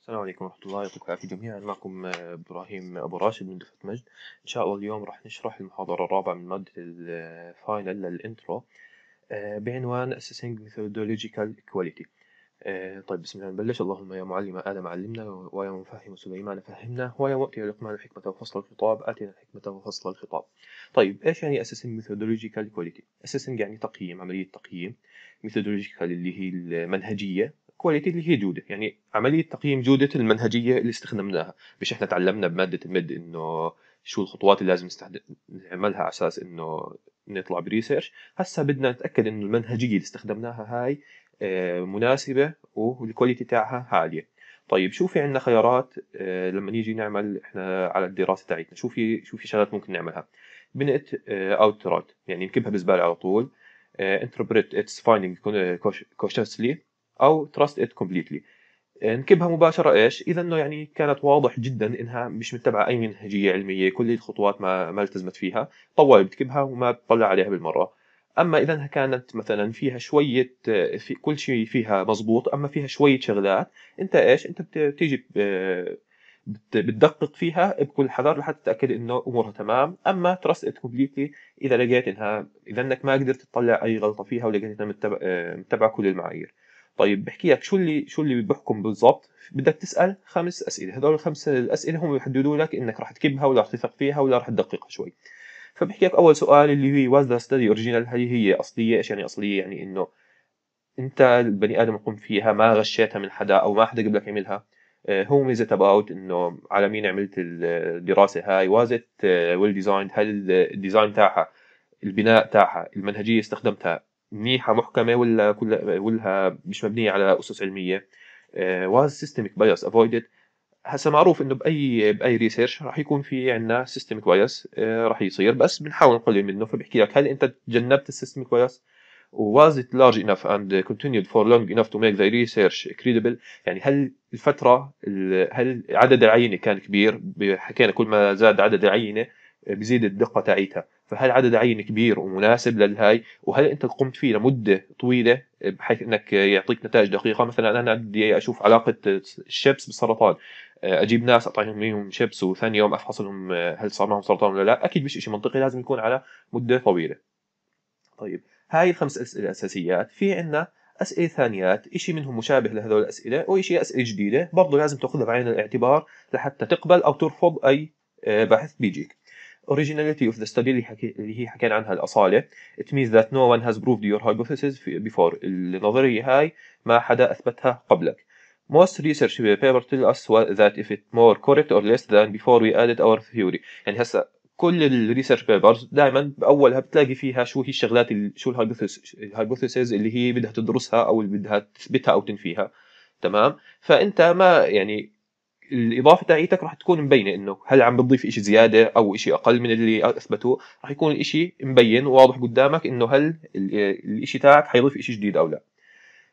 السلام عليكم ورحمة الله يعطيكم العافية جميعا معكم آه، إبراهيم أبو راشد من دفعة مجد إن شاء الله اليوم راح نشرح المحاضرة الرابعة من مادة الفاينل آه، للإنترو آه، بعنوان Assessing Methodological Equality طيب بسم الله نبلش اللهم يا معلم آدم علمنا ويا مفهم سليمان فهمنا ويا مؤتي لقمان الحكمة وفصل الخطاب آتنا الحكمة وفصل الخطاب طيب إيش يعني Assessing Methodological Equality Assessing يعني تقييم عملية تقييم Methodological اللي هي المنهجية كواليتي اللي هي جوده يعني عمليه تقييم جوده المنهجيه اللي استخدمناها مش احنا تعلمنا بماده المد انه شو الخطوات اللي لازم نستحد... نعملها على اساس انه نطلع بريسيرش هسا بدنا نتاكد انه المنهجيه اللي استخدمناها هاي آه، مناسبه والكواليتي تاعها عاليه طيب شو في عندنا خيارات آه، لما نيجي نعمل احنا على الدراسه تاعتنا شو في شو في شغلات ممكن نعملها بنت اوت آه، يعني نكبها بزباله على طول انتربريت اتس فايندينج cautiously او تراست ات كومبليتلي نكبها مباشره ايش؟ اذا انه يعني كانت واضح جدا انها مش متبعه اي منهجيه علميه، كل الخطوات ما ما التزمت فيها، طوال بتكبها وما بتطلع عليها بالمره. اما اذا كانت مثلا فيها شويه في كل شيء فيها مزبوط اما فيها شويه شغلات انت ايش؟ انت بتيجي بتدقق فيها بكل حذر لحتى تتاكد انه امورها تمام، اما تراست ات كومبليتلي اذا لقيت انها اذا انك ما قدرت تطلع اي غلطه فيها ولقيت انها متبعه متبع كل المعايير. طيب بحكي لك شو اللي شو اللي بحكم بالضبط بدك تسال خمس اسئله هدول الخمس الاسئله هم بيحددوا لك انك راح تكبها ولا راح تثق فيها ولا راح تدققها شوي فبحكي لك اول سؤال اللي هي واز ذا ستدي اوريجينال هل هي اصليه ايش يعني اصليه يعني انه انت البني ادم قمت فيها ما غشيتها من حدا او ما حدا قبلك عملها هو ميزة اباوت انه على مين عملت الدراسه هاي وازت ويل ديزايند هل الديزاين تاعها البناء تاعها المنهجيه استخدمتها منيحه محكمه ولا كلها ولا مش مبنيه على اسس علميه واز سيستميك بايس افويدد هسا معروف انه باي باي ريسيرش راح يكون في عندنا سيستميك بايس آه، راح يصير بس بنحاول نقلل منه فبحكي لك هل انت تجنبت السيستميك بايس was it large enough and continued for long enough to make the research credible يعني هل الفترة هل عدد العينة كان كبير حكينا كل ما زاد عدد العينة بزيد الدقة تاعيتها فهل عدد عين كبير ومناسب للهاي وهل انت قمت فيه لمده طويله بحيث انك يعطيك نتائج دقيقه مثلا انا بدي اشوف علاقه الشبس بالسرطان اجيب ناس اعطيهم منهم شبس وثاني يوم افحص لهم هل صار معهم سرطان ولا لا اكيد مش شيء منطقي لازم يكون على مده طويله طيب هاي الخمس اسئله اساسيات في عندنا اسئله ثانيات شيء منهم مشابه لهذول الاسئله وشيء اسئله جديده برضه لازم تاخذها بعين الاعتبار لحتى تقبل او ترفض اي بحث بيجيك originality of the study اللي, حكي اللي هي حكينا عنها الأصالة it means that no one has proved your hypothesis before النظرية هاي ما حدا أثبتها قبلك Most research paper tell us that if it more correct or less than before we added our theory يعني هسا كل الريسيرش بيبرز دائما باولها بتلاقي فيها شو هي الشغلات شو الهايبوثيسز اللي هي بدها تدرسها او اللي بدها تثبتها او تنفيها تمام فانت ما يعني الاضافه تاعيتك راح تكون مبينه انه هل عم بتضيف شيء زياده او شيء اقل من اللي اثبته راح يكون الشيء مبين وواضح قدامك انه هل الشيء تاعك حيضيف شيء جديد او لا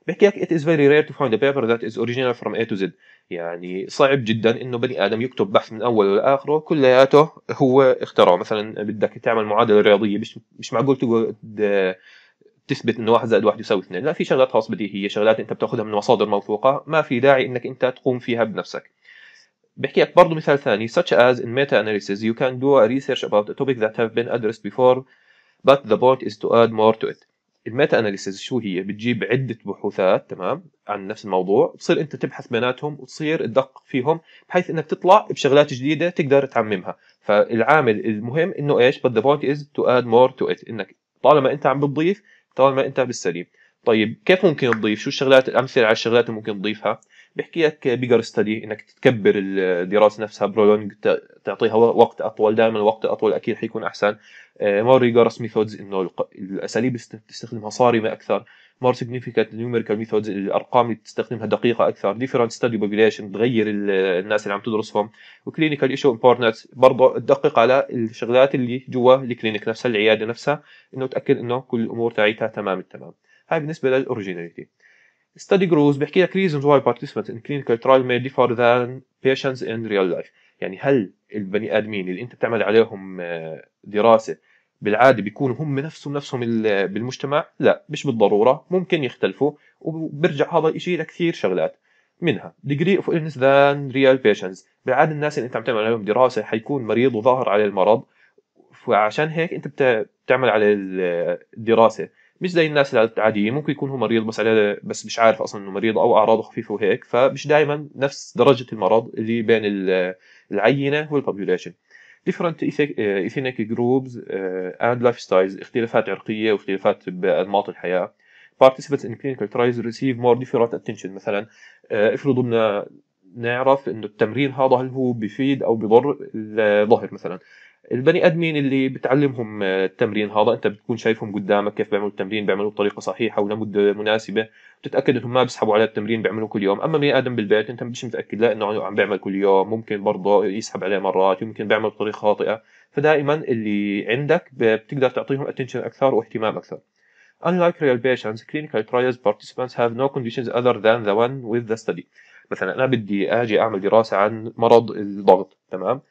بحكي لك it is very rare to find a paper that is original from A to Z يعني صعب جدا انه بني ادم يكتب بحث من اوله لاخره كلياته هو اخترعه مثلا بدك تعمل معادله رياضيه مش مش معقول تقول تثبت انه واحد زائد واحد يساوي اثنين لا في شغلات خاص بديهيه شغلات انت بتاخذها من مصادر موثوقه ما في داعي انك انت تقوم فيها بنفسك بحكي لك برضه مثال ثاني such as in meta-analysis you can do a research about a topic that have been addressed before but the point is to add more to it الميتا اناليسز شو هي بتجيب عدة بحوثات تمام عن نفس الموضوع بتصير انت تبحث بيناتهم وتصير تدقق فيهم بحيث انك تطلع بشغلات جديدة تقدر تعممها فالعامل المهم انه ايش but the point is to add more to it انك طالما انت عم بتضيف طالما انت بالسليم طيب كيف ممكن تضيف شو الشغلات الامثله على الشغلات اللي ممكن تضيفها بيحكي لك بيجر ستدي انك تكبر الدراسه نفسها برولونج تعطيها وقت اطول دائما وقت اطول اكيد حيكون احسن مور ريجرس ميثودز انه الاساليب اللي تستخدمها صارمه اكثر مور سيجنيفيكانت نيوميريكال ميثودز الارقام اللي تستخدمها دقيقه اكثر ديفرنت ستدي بوبيليشن تغير الناس اللي عم تدرسهم وكلينيكال ايشو امبورتنت برضه تدقق على الشغلات اللي جوا الكلينيك نفسها العياده نفسها انه تاكد انه كل الامور تاعيتها تمام التمام هاي بالنسبه للاوريجيناليتي ستادي جروز بيحكي لك reasons why participants in clinical trial may differ than patients in real life يعني هل البني ادمين اللي انت بتعمل عليهم آه، دراسه بالعاده بيكونوا هم نفسهم نفسهم بالمجتمع لا مش بالضروره ممكن يختلفوا وبرجع هذا الشيء لكثير شغلات منها degree of illness than real patients بالعاده الناس اللي انت عم تعمل عليهم دراسه حيكون مريض وظاهر عليه المرض فعشان هيك انت بتعمل على الدراسه آه، مش زي الناس العاديين ممكن يكون هو مريض بس عليه بس مش عارف اصلا انه مريض او اعراضه خفيفه وهيك فمش دائما نفس درجه المرض اللي بين العينه والبوبوليشن different ethnic uh, groups uh, and lifestyles اختلافات عرقيه واختلافات بانماط الحياه participants in clinical trials receive more different attention مثلا uh, افرضوا بدنا نعرف انه التمرين هذا هل هو بفيد او بضر الظهر مثلا البني ادمين اللي بتعلمهم آه، التمرين هذا انت بتكون شايفهم قدامك كيف بيعملوا التمرين بيعملوه بطريقه صحيحه ولمده مناسبه بتتاكد انهم ما بيسحبوا على التمرين بيعملوه كل يوم اما بني ادم بالبيت انت مش متاكد لا انه عم بيعمل كل يوم ممكن برضه يسحب عليه مرات يمكن بيعمل بطريقه خاطئه فدائما اللي عندك بتقدر تعطيهم اتنشن اكثر واهتمام اكثر Unlike real patients, clinical trials participants have no conditions other than the one with the study. مثلا انا بدي اجي اعمل دراسه عن مرض الضغط تمام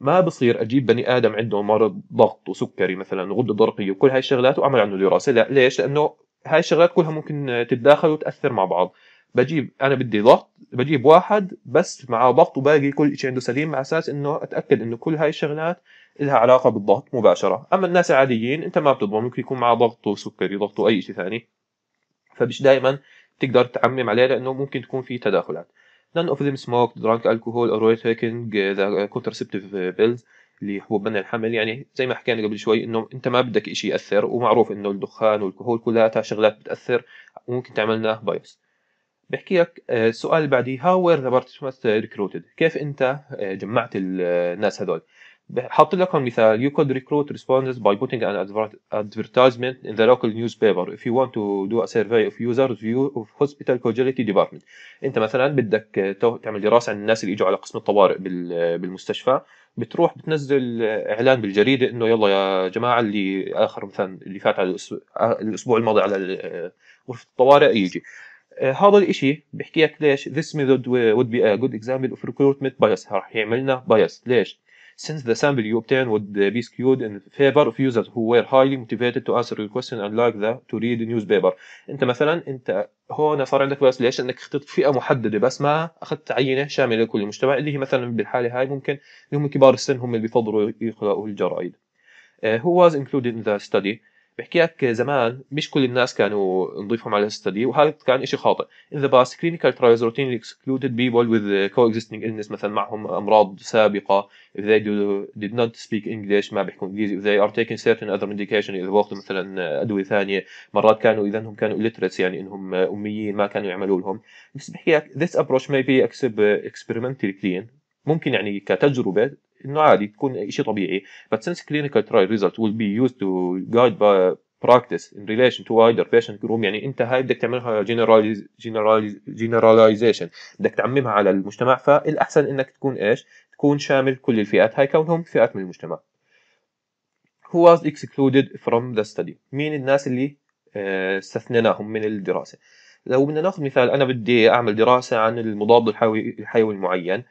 ما بصير اجيب بني ادم عنده مرض ضغط وسكري مثلا وغده درقيه وكل هاي الشغلات واعمل عنه دراسه لا ليش لانه هاي الشغلات كلها ممكن تتداخل وتاثر مع بعض بجيب انا بدي ضغط بجيب واحد بس معاه ضغط وباقي كل شيء عنده سليم على اساس انه اتاكد انه كل هاي الشغلات لها علاقه بالضغط مباشره اما الناس العاديين انت ما بتضمن ممكن يكون معه ضغط وسكري ضغط واي شيء ثاني فمش دائما تقدر تعمم عليه لانه ممكن تكون في تداخلات None of them smoked, drank alcohol or were taking uh, the contraceptive uh, pills اللي هو بنى الحمل يعني زي ما حكينا قبل شوي انه انت ما بدك شيء ياثر ومعروف انه الدخان والكحول كلها شغلات بتاثر وممكن تعمل لنا بايوس بحكي لك السؤال اللي بعديه هاو وير ذا بارتيشنز ريكروتد كيف انت آه، جمعت آه، الناس هذول حاط لك مثال you could recruit respondents by putting an advertisement in the local newspaper if you want to do a survey of users view of hospital casualty department انت مثلا بدك تعمل دراسه عن الناس اللي اجوا على قسم الطوارئ بالمستشفى بتروح بتنزل اعلان بالجريده انه يلا يا جماعه اللي اخر مثلا اللي فات على الاسبوع الماضي على غرفه الطوارئ يجي آه، هذا الاشي بحكي لك ليش this method would be a good example of recruitment bias راح يعملنا bias ليش Since the sample you obtained would be skewed in favor of users who were highly motivated to answer your question and like the to read the newspaper انت مثلا انت هون صار عندك بس ليش انك اخترت فئه محدده بس ما اخذت عينه شامله لكل المجتمع اللي هي مثلا بالحاله هاي ممكن اللي هم كبار السن هم اللي بيفضلوا يقراوا الجرائد. Uh, who was included in the study بحكي لك زمان مش كل الناس كانوا نضيفهم على الستدي وهذا كان شيء خاطئ in the past clinical trials routinely excluded people with coexisting illness مثلا معهم أمراض سابقة if they do, did not speak English ما بيحكوا إنجليزي if they are taking certain other medication إذا واخذوا مثلا أدوية ثانية مرات كانوا إذا هم كانوا illiterates يعني إنهم أميين ما كانوا يعملوا لهم بس بحكي لك this approach may be experimentally clean ممكن يعني كتجربة انه عادي تكون شيء طبيعي but since clinical trial result will be used to guide practice in relation to wider patient group يعني انت هاي بدك تعملها generalize, generalization بدك تعممها على المجتمع فالاحسن انك تكون ايش تكون شامل كل الفئات هاي كونهم فئات من المجتمع who was excluded from the study مين الناس اللي آه، استثنيناهم من الدراسة لو بدنا ناخذ مثال انا بدي اعمل دراسة عن المضاد الحيوي الحيوي المعين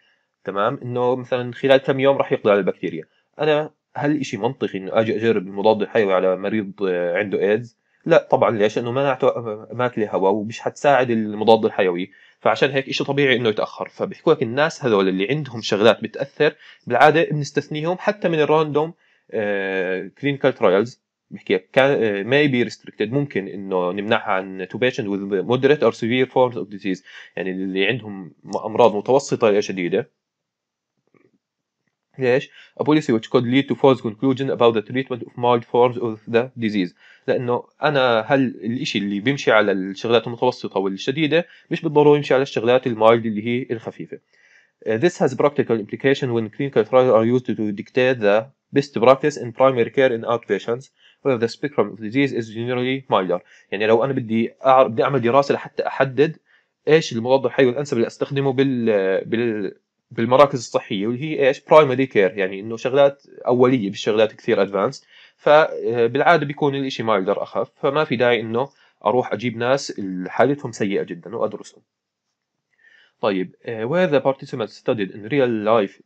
تمام انه مثلا خلال كم يوم راح يقضي على البكتيريا انا هل شيء منطقي انه اجي اجرب المضاد الحيوي على مريض عنده ايدز لا طبعا ليش لانه مناعته ماكله هواء ومش حتساعد المضاد الحيوي فعشان هيك شيء طبيعي انه يتاخر فبيحكوا لك الناس هذول اللي عندهم شغلات بتاثر بالعاده بنستثنيهم حتى من الراندوم آه، كلينيكال ترايلز بحكي لك ماي بي ريستريكتد ممكن انه نمنعها عن تو بيشنت وذ مودريت اور سيفير فورمز اوف ديزيز يعني اللي عندهم امراض متوسطه الى شديده ليش؟ a policy which could lead to false conclusion about the treatment of mild forms of the disease لانه انا هل الإشي اللي بيمشي على الشغلات المتوسطه والشديده مش بالضروره يمشي على الشغلات المايلد اللي هي الخفيفه This has practical implication when clinical trials are used to dictate the best practice in primary care in outpatients where the spectrum of disease is generally milder يعني لو انا بدي بدي اعمل دراسه لحتى احدد ايش المضاد الحيوي الانسب اللي استخدمه بال بال بالمراكز الصحيه واللي هي ايش برايمري كير يعني انه شغلات اوليه مش شغلات كثير ادفانس فبالعاده آه، بيكون الإشي ما يقدر اخف فما في داعي انه اروح اجيب ناس حالتهم سيئه جدا وادرسهم طيب آه، where the participants studied in real life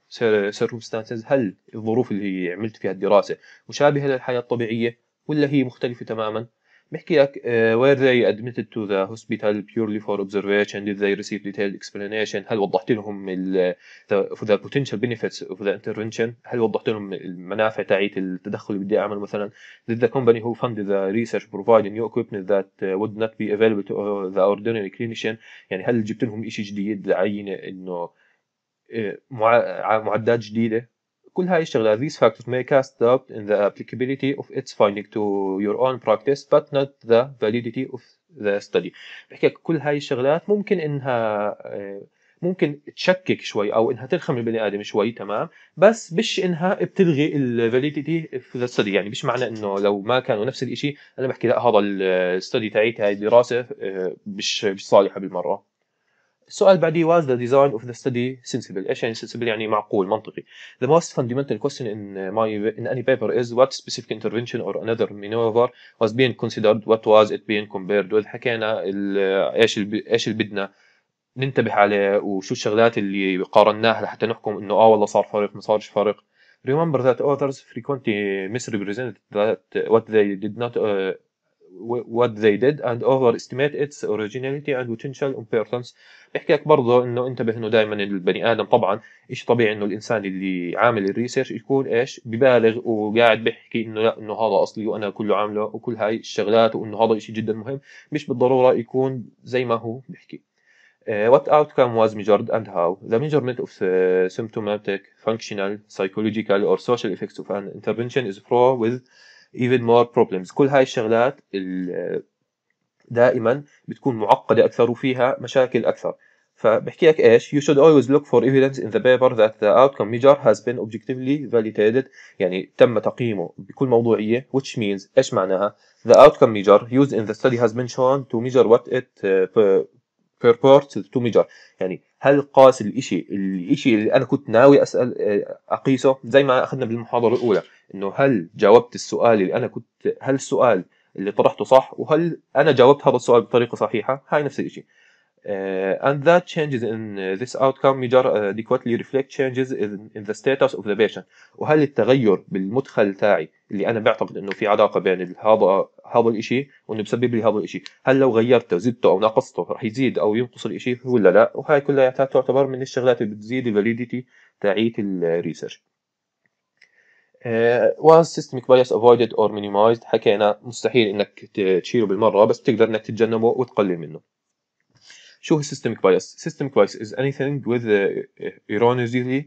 circumstances هل الظروف اللي عملت فيها الدراسة مشابهة للحياة الطبيعية ولا هي مختلفة تماما بحكي لك uh, where they admitted to the hospital purely for observation did they receive detailed explanation هل وضحت لهم ال the the potential benefits of the intervention هل وضحت لهم المنافع تاعيت التدخل اللي بدي اعمل مثلا did the company who funded the research provide new equipment that would not be available to the ordinary clinician يعني هل جبت لهم شيء جديد عينه انه معدات جديده كل هاي الشغلات these factors may cast doubt in the applicability of its finding to your own practice but not the validity of the study بحكي لك كل هاي الشغلات ممكن انها آه، ممكن تشكك شوي او انها تلخم البني ادم شوي تمام بس مش انها بتلغي الفاليديتي في ستدي يعني مش معنى انه لو ما كانوا نفس الشيء انا بحكي لا هذا الستدي تاعيتي هاي الدراسه آه، مش مش صالحه بالمره السؤال بعدي was the design of the study sensible ايش يعني sensible يعني معقول منطقي the most fundamental question in my in any paper is what specific intervention or another maneuver was being considered what was it being compared with حكينا ايش ايش اللي بدنا ننتبه عليه وشو الشغلات اللي قارناها لحتى نحكم انه اه والله صار فارق ما صارش فارق remember that authors frequently misrepresented that what they did not uh, what they did and overestimate its originality and potential importance بحكي لك برضه انه انتبه انه دائما البني ادم طبعا شيء طبيعي انه الانسان اللي عامل الريسيرش يكون ايش ببالغ وقاعد بحكي انه لا انه هذا اصلي وانا كله عامله وكل هاي الشغلات وانه هذا شيء جدا مهم مش بالضروره يكون زي ما هو بحكي Uh, what outcome was measured and how? The measurement of the symptomatic, functional, psychological, or social effects of an intervention is fraught with even more problems كل هاي الشغلات دائما بتكون معقدة أكثر وفيها مشاكل أكثر فبحكي لك ايش you should always look for evidence in the paper that the outcome measure has been objectively validated يعني تم تقييمه بكل موضوعية which means ايش معناها the outcome measure used in the study has been shown to measure what it بيربورت تو ميجر يعني هل قاس الشيء الشيء اللي انا كنت ناوي اسال آه، اقيسه زي ما اخذنا بالمحاضره الاولى انه هل جاوبت السؤال اللي انا كنت هل السؤال اللي طرحته صح وهل انا جاوبت هذا السؤال بطريقه صحيحه هاي نفس الشيء Uh, and that changes in uh, this outcome major, uh, adequately reflect changes in in the status of the patient وهل التغير بالمدخل تاعي اللي انا بعتقد انه في علاقه بين هذا هذا الشيء وانه بسبب لي هذا الشيء هل لو غيرته زدته او نقصته رح يزيد او ينقص الشيء ولا لا وهي كلها تعتبر من الشغلات اللي بتزيد الفاليديتي تاعيت الريسيرش Uh, وانس systemic bias avoided or minimized؟ حكينا مستحيل انك تشيله بالمره بس تقدر انك تتجنبه وتقلل منه شو هو systemic bias systemic bias is anything with uh, erroneously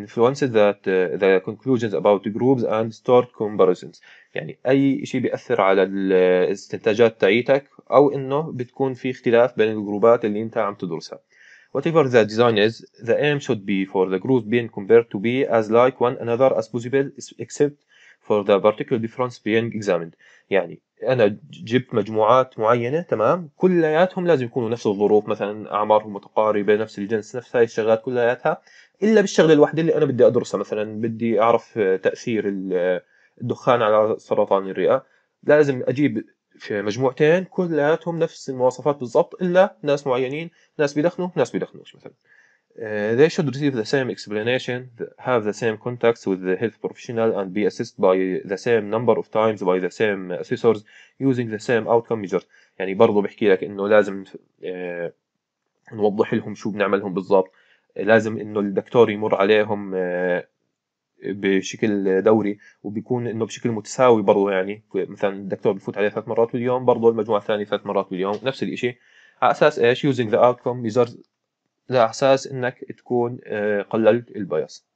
influences that uh, the conclusions about the groups and start comparisons يعني اي شيء بياثر على الاستنتاجات تاعيتك او انه بتكون في اختلاف بين الجروبات اللي انت عم تدرسها Whatever the design is, the aim should be for the group being compared to be as like one another as possible except for the particular difference being examined. يعني انا جبت مجموعات معينه تمام كلياتهم لازم يكونوا نفس الظروف مثلا اعمارهم متقاربه نفس الجنس نفس هاي الشغلات كلياتها الا بالشغله الواحده اللي انا بدي ادرسها مثلا بدي اعرف تاثير الدخان على سرطان الرئه لازم اجيب في مجموعتين كلياتهم نفس المواصفات بالضبط الا ناس معينين ناس بيدخنوا ناس بيدخنوش مثلا Uh, they should receive the same explanation, have the same contacts with the health professional, and be assessed by the same number of times by the same assessors using the same outcome measures. يعني برضو بحكي لك إنه لازم uh, نوضح لهم شو بنعملهم بالضبط. لازم إنه الدكتور يمر عليهم uh, بشكل دوري وبيكون إنه بشكل متساوي برضو يعني. مثلاً الدكتور بفوت عليه ثلاث مرات باليوم، برضو المجموعة الثانية ثلاث مرات باليوم، نفس الإشي. على أساس إيش؟ using the outcome measures على اساس انك تكون آه، قللت البايس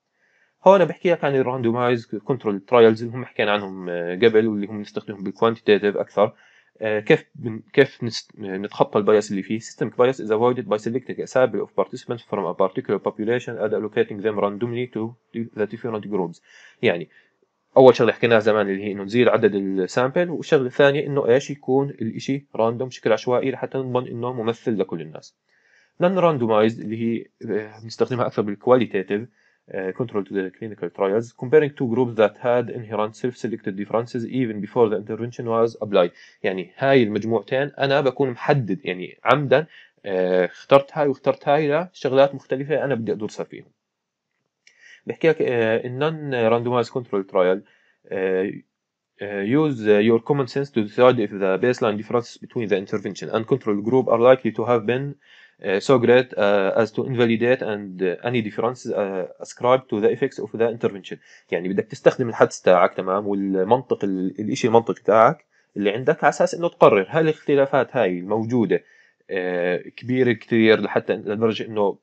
هون بحكي لك عن الراندومايز كنترول ترايلز اللي هم حكينا عنهم آه، قبل واللي هم بنستخدمهم بالكوانتيتيف اكثر آه، كيف بن كيف نتخطى البايس اللي فيه systemic bias is avoided by selecting a sample of participants from a particular population and allocating them randomly to the different groups يعني اول شغله حكيناها زمان اللي هي انه نزيد عدد السامبل والشغله الثانيه انه ايش يكون الاشي راندوم بشكل عشوائي لحتى نضمن انه ممثل لكل الناس نون راندومايزد اللي هي بنستخدمها اكثر بالكواليتاتيف control to ذا clinical trials comparing two groups that had inherent self-selected differences even before the intervention was applied يعني هاي المجموعتين انا بكون محدد يعني عمدا اخترت هاي واخترت هاي لشغلات مختلفه انا بدي ادرسها فيهم بحكي لك النون راندومايز كنترول ترايل use your common sense to decide if the baseline differences between the intervention and control group are likely to have been Uh, so great uh, as to invalidate and uh, any uh, ascribed to the effects of the intervention يعني بدك تستخدم الحدس تاعك تمام والمنطق الشيء المنطق تاعك اللي عندك على اساس انه تقرر هل الاختلافات هاي الموجوده كبيره كثير لحتى لدرجه انه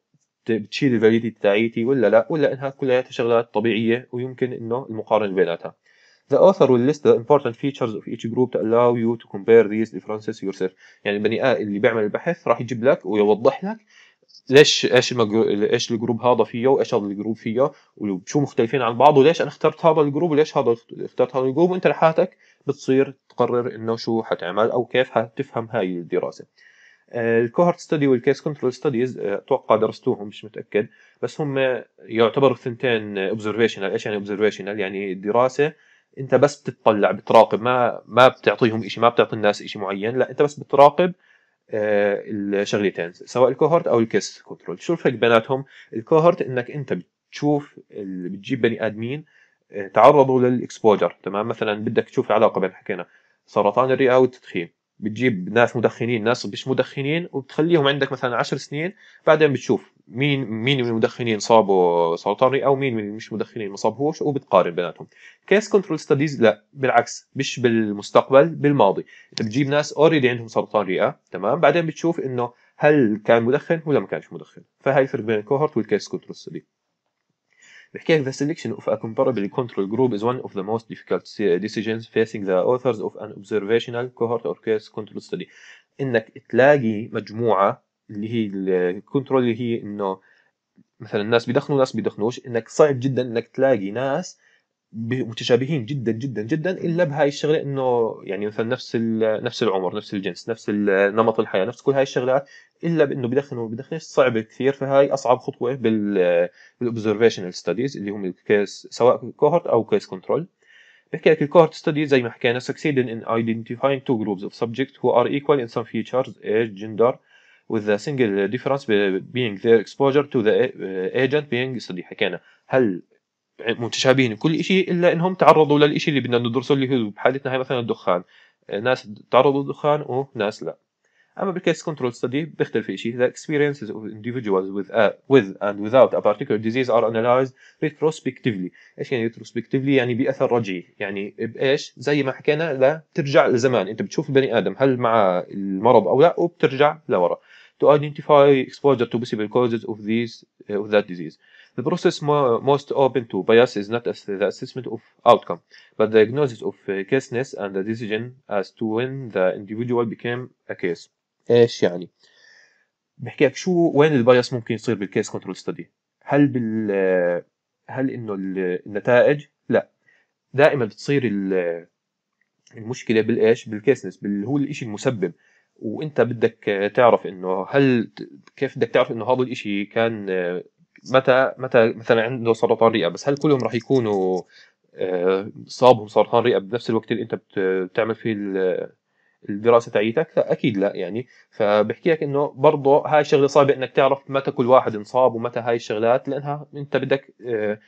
بتشيل الفاليديتي تاعيتي ولا لا ولا انها كلها شغلات طبيعيه ويمكن انه المقارنه بيناتها The author will list the important features of each group to allow you to compare these differences yourself يعني البني آدم اللي بيعمل البحث راح يجيب لك ويوضح لك ليش ايش ايش الجروب هذا فيه وايش هذا الجروب فيه وشو مختلفين عن بعض وليش انا اخترت هذا الجروب وليش هذا اخترت هذا الجروب وانت لحالك بتصير تقرر انه شو حتعمل او كيف حتفهم هاي الدراسه. الكوهرت ستدي والكيس كنترول ستديز اتوقع درستوهم مش متاكد بس هم يعتبروا الثنتين اوبزرفيشنال ايش يعني اوبزرفيشنال يعني دراسه انت بس بتطلع بتراقب ما ما بتعطيهم شيء ما بتعطي الناس شيء معين لا انت بس بتراقب آه، الشغلتين سواء الكوهورت او الكيس كنترول شو الفرق بيناتهم الكوهورت انك انت بتشوف بتجيب بني ادمين آه، تعرضوا للاكسبوجر تمام مثلا بدك تشوف العلاقه بين حكينا سرطان الرئه والتدخين بتجيب ناس مدخنين ناس مش مدخنين وبتخليهم عندك مثلا 10 سنين بعدين بتشوف مين مين من المدخنين صابوا سرطان رئه ومين من مش مدخنين ما صابهوش وبتقارن بيناتهم كيس كنترول ستاديز لا بالعكس مش بالمستقبل بالماضي انت بتجيب ناس اوريدي عندهم سرطان رئه تمام بعدين بتشوف انه هل كان مدخن ولا ما كانش مدخن فهي الفرق بين الكوهورت والكيس كنترول ستاديز بحكي لك the selection of a comparable control group is one of the most difficult decisions facing the authors of an observational cohort or case control study انك تلاقي مجموعه اللي هي الكنترول اللي هي انه مثلا الناس بيدخنوا ناس بيدخنوش انك صعب جدا انك تلاقي ناس متشابهين جدا جدا جدا الا بهاي الشغله انه يعني مثلا نفس نفس العمر نفس الجنس نفس نمط الحياه نفس كل هاي الشغلات الا بانه بدخنوا بدخنش صعبه كثير فهاي اصعب خطوه بالاوبزرفيشنال ستاديز اللي هم الكيس سواء كوهورت او كيس كنترول بحكي لك الكوهورت ستاديز زي ما حكينا سكسيد ان identifying تو جروبز اوف سبجكت هو ار ايكوال ان سم فيتشرز ايج جندر with the single difference being their exposure to the eh, agent being حكينا هل متشابهين كل شيء الا انهم تعرضوا للشيء اللي بدنا ندرسه اللي هو بحالتنا هي مثلا الدخان آه، ناس تعرضوا للدخان وناس لا اما بالكيس كنترول ستدي بيختلف شيء ذا اكسبيرينسز اوف individuals with a, with and without a particular disease are analyzed retrospectively ايش يعني retrospectively يعني باثر رجعي يعني بايش زي ما حكينا لا ترجع لزمان انت بتشوف البني ادم هل مع المرض او لا وبترجع لورا to identify exposure to possible causes of these of that disease The process mo most open to bias is not as the assessment of outcome, but the diagnosis of uh, caseness and the decision as to when the individual became a case. ايش يعني؟ بحكي لك شو وين البايس ممكن يصير بالكيس كنترول ستدي؟ هل بال هل انه النتائج؟ لا دائما بتصير المشكله بالايش؟ بالكيسنس بال هو الشيء المسبب وانت بدك تعرف انه هل كيف بدك تعرف انه هذا الشيء كان متى متى مثلا عنده سرطان رئه بس هل كلهم راح يكونوا آه، صابهم سرطان رئه بنفس الوقت اللي انت بتعمل فيه الدراسه تاعيتك لا اكيد لا يعني فبحكي لك انه برضه هاي الشغله صعبه انك تعرف متى كل واحد انصاب ومتى هاي الشغلات لانها انت بدك آه،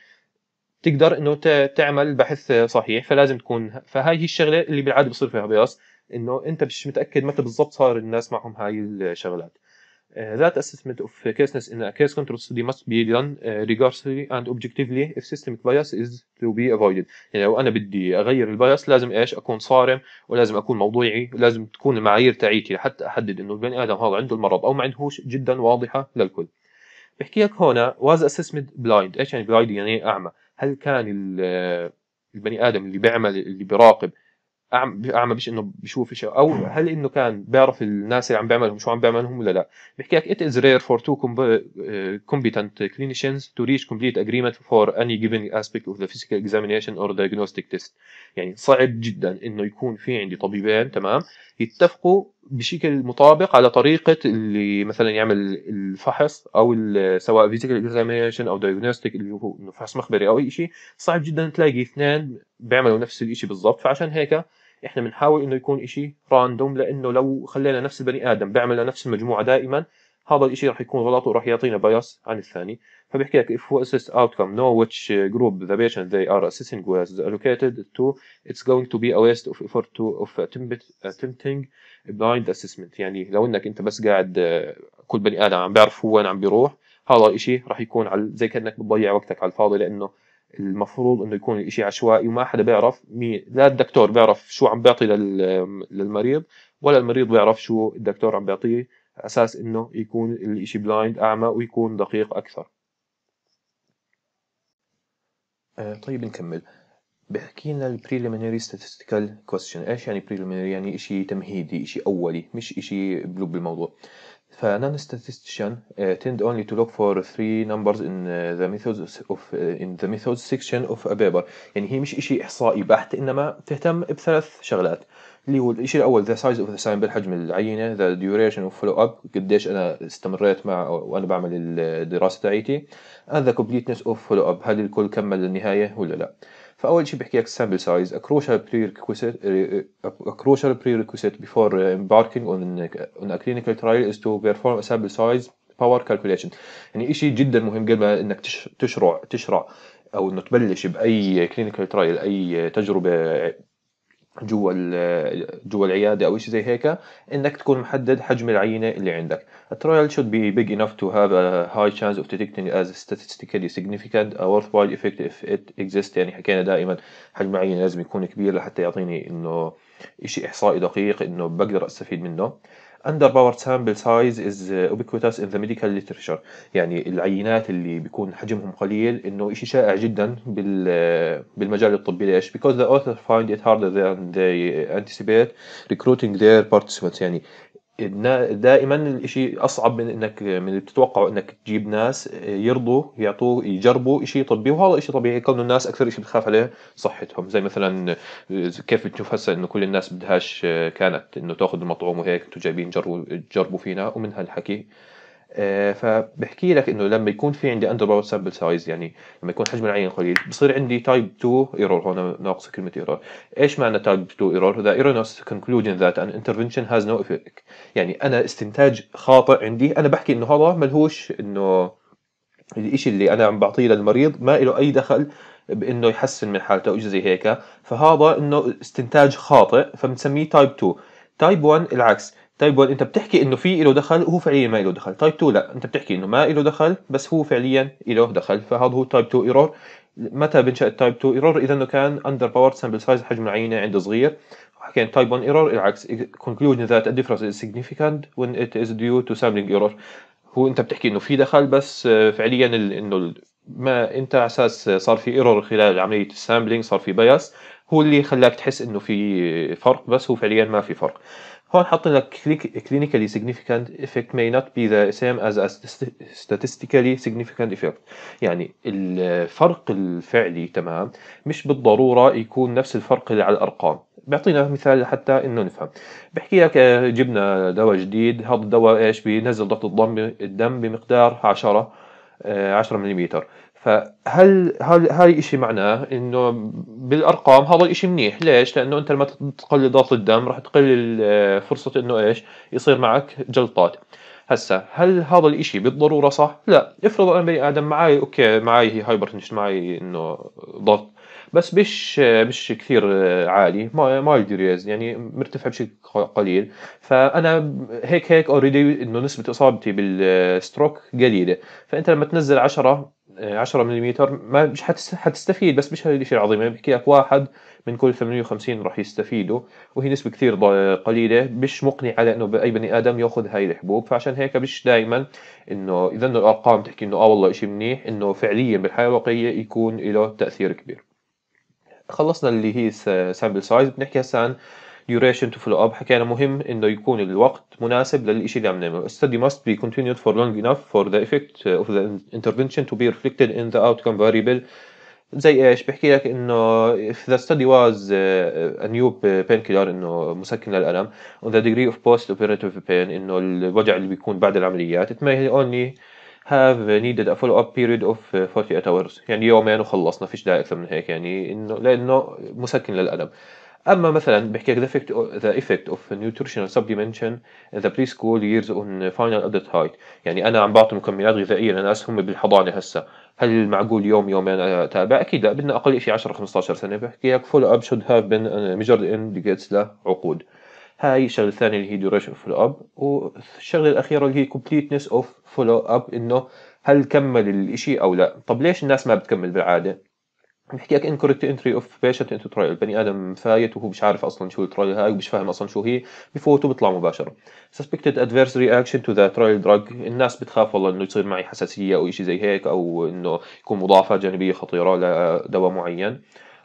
تقدر انه تعمل بحث صحيح فلازم تكون فهاي هي الشغله اللي بالعاده بصير فيها بياس انه انت مش متاكد متى بالضبط صار الناس معهم هاي الشغلات Uh, that assessment of uh, caseness in a case control study must be done uh, rigorously and objectively if systemic bias is to be avoided يعني لو انا بدي اغير البايس لازم ايش اكون صارم ولازم اكون موضوعي ولازم تكون المعايير تاعيتي لحتى احدد انه البني ادم هذا عنده المرض او ما عندهوش جدا واضحه للكل بحكي لك هنا was assessment blind ايش يعني blind يعني إيه اعمى هل كان البني ادم اللي بيعمل اللي بيراقب اعمى اعمى مش انه بشوف شيء او هل انه كان بيعرف الناس اللي عم بيعملهم شو عم بيعملهم ولا لا بحكي لك it is rare for two competent uh, clinicians to reach complete agreement for any given aspect of the physical examination or diagnostic test يعني صعب جدا انه يكون في عندي طبيبين تمام يتفقوا بشكل مطابق على طريقة اللي مثلا يعمل الفحص أو سواء فيزيكال اكزامينشن أو دايجنوستيك اللي هو فحص مخبري أو أي شيء صعب جدا تلاقي اثنين بيعملوا نفس الشيء بالضبط فعشان هيك احنا بنحاول انه يكون شيء راندوم لانه لو خلينا نفس البني ادم بيعمل لنفس المجموعه دائما هذا الشيء راح يكون غلط وراح يعطينا بايس عن الثاني فبيحكي لك if we assess outcome know which group the patient they are assessing was allocated to it's going to be a waste of effort to of attempting blind assessment يعني لو انك انت بس قاعد كل بني ادم عم بيعرف وين عم بيروح هذا الشيء راح يكون على زي كانك بتضيع وقتك على الفاضي لانه المفروض انه يكون الاشي عشوائي وما حدا بيعرف مين لا الدكتور بيعرف شو عم بيعطي لل... للمريض ولا المريض بيعرف شو الدكتور عم بيعطيه اساس انه يكون الاشي بلايند اعمى ويكون دقيق اكثر آه، طيب نكمل بحكي لنا البريليمينري statistical question ايش يعني بريليمينري يعني شيء تمهيدي شيء اولي مش شيء بالموضوع آه ف non statistician uh, tend only to look for three numbers in uh, the methods of uh, in the methods section of a paper يعني هي مش إشي إحصائي بحت إنما تهتم بثلاث شغلات اللي هو الإشي الأول the size of the sample حجم العينة the duration of follow up قديش أنا استمريت مع وأنا بعمل الدراسة تاعيتي and the completeness of follow up هل الكل كمل للنهاية ولا لا فاول شيء بحكي لك السامبل سايز a crucial prerequisite a crucial prerequisite before embarking on on a clinical trial is to perform a sample size power calculation يعني شيء جدا مهم قبل انك تشرع تشرع او انه تبلش باي كلينيكال ترايل اي تجربه جوا جوا العياده او شيء زي هيك انك تكون محدد حجم العينه اللي عندك الترايل should be big enough to have a high chance of detecting as statistically significant a worthwhile effect if it exists يعني حكينا دائما حجم العينه لازم يكون كبير لحتى يعطيني انه شيء احصائي دقيق انه بقدر استفيد منه اندر باور سامبل سايز از ubiquitous ان ذا ميديكال literature يعني العينات اللي بيكون حجمهم قليل انه شيء شائع جدا بال uh, بالمجال الطبي ليش؟ because the author find it harder than they anticipate recruiting their participants يعني دائما الاشي اصعب من انك من اللي بتتوقعه انك تجيب ناس يرضوا يعطوه يجربوا شيء طبي وهذا شيء طبيعي كونه الناس اكثر شيء بتخاف عليه صحتهم زي مثلا كيف بتشوف هسه انه كل الناس بدهاش كانت انه تاخذ المطعوم وهيك انتم جايبين جربوا فينا ومن هالحكي آه، فبحكي لك انه لما يكون في عندي اندر باور سامبل سايز يعني لما يكون حجم العين قليل بصير عندي تايب 2 ايرور هون ناقص كلمه ايرور ايش معنى تايب 2 ايرور ذا ايرونوس كونكلوجن ذات ان انترفنشن هاز نو افكت يعني انا استنتاج خاطئ عندي انا بحكي انه هذا ملهوش انه الشيء اللي انا عم بعطيه للمريض ما له اي دخل بانه يحسن من حالته او شيء زي هيك فهذا انه استنتاج خاطئ فبنسميه تايب 2 تايب 1 العكس تايب 1 انت بتحكي انه في له دخل وهو فعليا ما له دخل تايب 2 لا انت بتحكي انه ما له دخل بس هو فعليا له دخل فهذا هو تايب 2 ايرور متى بنشا التايب 2 ايرور اذا انه كان اندر باور سامبل سايز حجم العينه عنده صغير حكينا تايب 1 ايرور العكس conclusion ذات difference is significant when it is due to sampling error هو انت بتحكي انه في دخل بس آه، فعليا انه ما انت على اساس صار في ايرور خلال عمليه السامبلينج صار في بايس هو اللي خلاك تحس انه في فرق بس هو فعليا ما في فرق هون حط لك clinically significant effect may not be the same as a statistically significant effect يعني الفرق الفعلي تمام مش بالضرورة يكون نفس الفرق اللي على الأرقام بيعطينا مثال حتى انه نفهم بحكي لك جبنا دواء جديد هذا الدواء ايش بينزل ضغط الدم بمقدار 10 10 ملم فهل هل هاي الشيء معناه انه بالارقام هذا الشيء منيح ليش لانه انت لما تقلل ضغط الدم راح تقلل آه، فرصه انه ايش يصير معك جلطات هسا هل هذا الاشي بالضروره صح؟ لا، افرض انا بني ادم معي اوكي معي هي هايبرتنشن معي انه ضغط بس مش آه، مش كثير آه، عالي ما ما يدريز يعني مرتفع بشكل قليل فانا هيك هيك اوريدي انه نسبه اصابتي بالستروك قليله فانت لما تنزل 10 10 ملم ما مش حتستفيد بس مش هالشيء العظيم يعني بحكي لك واحد من كل 58 راح يستفيدوا وهي نسبة كثير قليلة مش مقنعة على انه اي بني ادم ياخذ هاي الحبوب فعشان هيك مش دائما انه اذا انه الارقام تحكي انه اه والله شيء منيح انه فعليا بالحياة الواقعية يكون له تأثير كبير خلصنا اللي هي سامبل سايز بنحكي هسه عن duration to follow up حكينا مهم انه يكون الوقت مناسب للإشي اللي عم نعمله. study must be continued for long enough for the effect of the intervention to be reflected in the outcome variable زي ايش بحكي لك انه if the study was a new painkiller انه مسكن للالم on the degree of post operative pain انه الوجع اللي بيكون بعد العمليات it may only have needed a follow up period of 48 hours يعني يومين وخلصنا فيش داعي اكثر من هيك يعني انه لانه مسكن للالم اما مثلا بحكي لك ذا افكت ذا افكت اوف نيوتريشنال سبليمنشن ذا بري سكول ييرز اون فاينل ادلت هايت يعني انا عم بعطي مكملات غذائيه لناس هم بالحضانه هسه هل معقول يوم يومين اتابع اكيد لا بدنا اقل شيء 10 15 سنه بحكي لك فول اب شود هاف بين ميجرد ان ديكيتس لعقود هاي الشغله الثانيه اللي هي ديوريشن فولو اب والشغله الاخيره اللي هي كومبليتنس اوف فولو اب انه هل كمل الشيء او لا طب ليش الناس ما بتكمل بالعاده بحكي لك انكوريكت انتري اوف بيشنت انتو ترايل بني ادم فايت وهو مش عارف اصلا شو الترايل هاي ومش فاهم اصلا شو هي بفوت وبيطلع مباشره سسبكتد ادفيرس رياكشن تو ذا ترايل دراج الناس بتخاف والله انه يصير معي حساسيه او شيء زي هيك او انه يكون مضاعفات جانبيه خطيره لدواء معين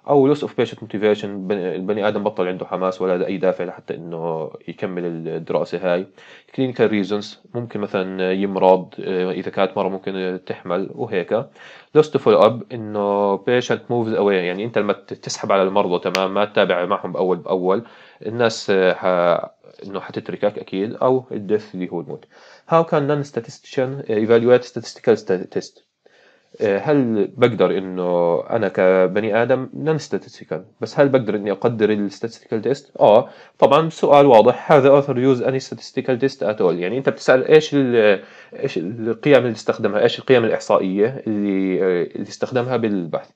او لوس اوف بيشنت موتيفيشن البني ادم بطل عنده حماس ولا اي دافع لحتى انه يكمل الدراسه هاي كلينيكال ريزونز ممكن مثلا يمرض آه، اذا كانت مره ممكن تحمل وهيك لوس تو فولو اب انه بيشنت موفز اواي يعني انت لما تسحب على المرضى تمام ما تتابع معهم باول باول الناس آه، ح... انه حتتركك اكيد او الديث اللي هو الموت. How can non-statistician آه، evaluate statistical test? آه، هل بقدر انه انا كبني ادم نون ستاتستيكال بس هل بقدر اني اقدر الستاتستيكال تيست؟ اه طبعا سؤال واضح هذا اوثر يوز اني ستاتستيكال تيست ات اول يعني انت بتسال ايش ايش القيم اللي استخدمها ايش القيم الاحصائيه اللي آه، اللي استخدمها بالبحث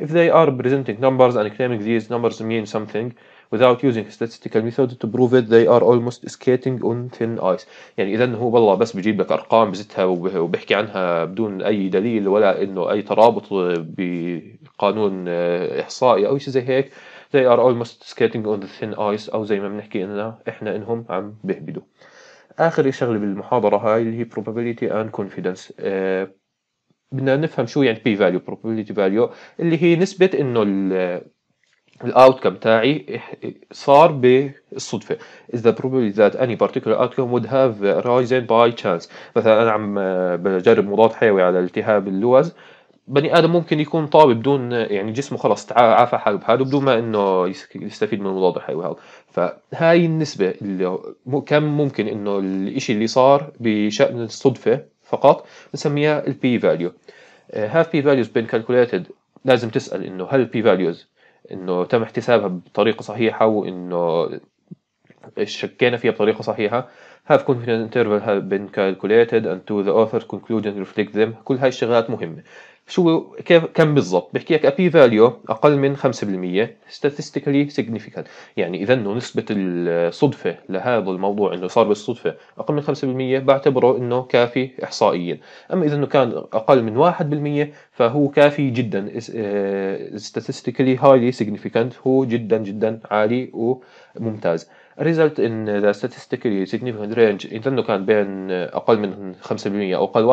if they are presenting numbers and claiming these numbers mean something without using statistical method to prove it they are almost skating on thin ice يعني اذا هو والله بس بجيب لك ارقام بزتها وبحكي عنها بدون اي دليل ولا انه اي ترابط بقانون آه، احصائي او شيء زي هيك they are almost skating on the thin ice او زي ما بنحكي اننا احنا انهم عم بهبدوا اخر شغله بالمحاضره هاي اللي هي probability and confidence آه، بدنا نفهم شو يعني p value probability value اللي هي نسبه انه الاوتكم تاعي صار بالصدفه is the probability that any particular outcome would have risen by chance مثلا انا عم بجرب مضاد حيوي على التهاب اللوز بني ادم ممكن يكون طاب بدون يعني جسمه خلص عافى حاله بحاله بدون ما انه يستفيد من المضاد الحيوي هذا فهاي النسبه اللي كم ممكن انه الشيء اللي صار بشان الصدفه فقط بنسميها البي فاليو هاف بي فاليوز بين كالكوليتد لازم تسال انه هل البي فاليوز انه تم احتسابها بطريقه صحيحه وانه شكينا فيها بطريقه صحيحه have confidence interval have been calculated and to the author's conclusion reflect them كل هاي الشغلات مهمه شو كم بالضبط بحكي لك ابي فاليو اقل من 5% statistically significant يعني اذا انه نسبه الصدفه لهذا الموضوع انه صار بالصدفه اقل من 5% بعتبره انه كافي احصائيا اما اذا انه كان اقل من 1% فهو كافي جدا آه، statistically highly significant هو جدا جدا عالي وممتاز result in the statistically significant range intendo كان بين أقل من 5% أو أقل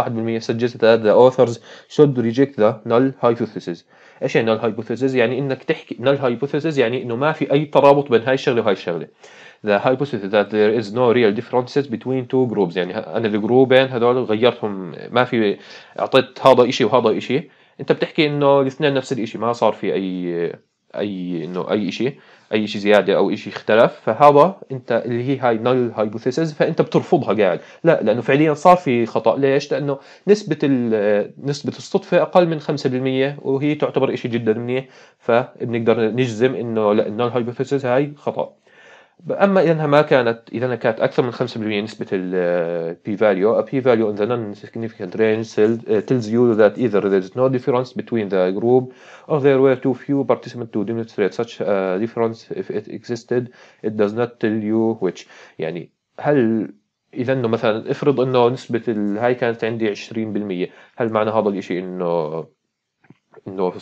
1% suggests that the authors should reject the null hypothesis إيش يعني null hypothesis؟ يعني إنك تحكي null hypothesis يعني إنه ما في أي ترابط بين هاي الشغلة وهاي الشغلة the hypothesis that there is no real differences between two groups يعني أنا الجروبين هذول غيرتهم ما في أعطيت هذا إشي وهذا إشي أنت بتحكي إنه الاثنين نفس الإشي ما صار في أي اي انه اي شيء اي شيء زياده او شيء اختلف فهذا انت اللي هي هاي نل هايبوثيسز فانت بترفضها قاعد لا لانه فعليا صار في خطا ليش لانه نسبه نسبه الصدفه اقل من 5% وهي تعتبر شيء جدا منيح فبنقدر نجزم انه لا النل هايبوثيسز هاي خطا اما اذا ما كانت اذا كانت اكثر من 5% نسبه البي فاليو a p value in the non significant range tells you that either there is no difference between the group or there were too few participants to demonstrate such a difference if it existed it does not tell you which يعني هل اذا انه مثلا افرض انه نسبه هاي كانت عندي 20% هل معنى هذا الشيء انه انه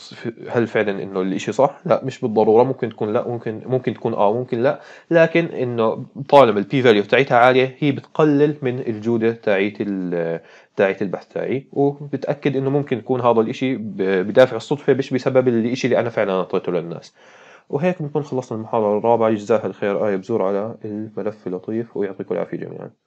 هل فعلا انه الاشي صح؟ لا مش بالضروره ممكن تكون لا ممكن ممكن تكون اه ممكن لا لكن انه طالما البي فاليو تاعتها عاليه هي بتقلل من الجوده تاعت تاعت البحث تاعي وبتاكد انه ممكن يكون هذا الاشي بدافع الصدفه مش بسبب الاشي اللي انا فعلا اعطيته للناس. وهيك بنكون خلصنا المحاضره الرابعه جزاها الخير ايه بزور على الملف اللطيف ويعطيكم العافيه جميعا.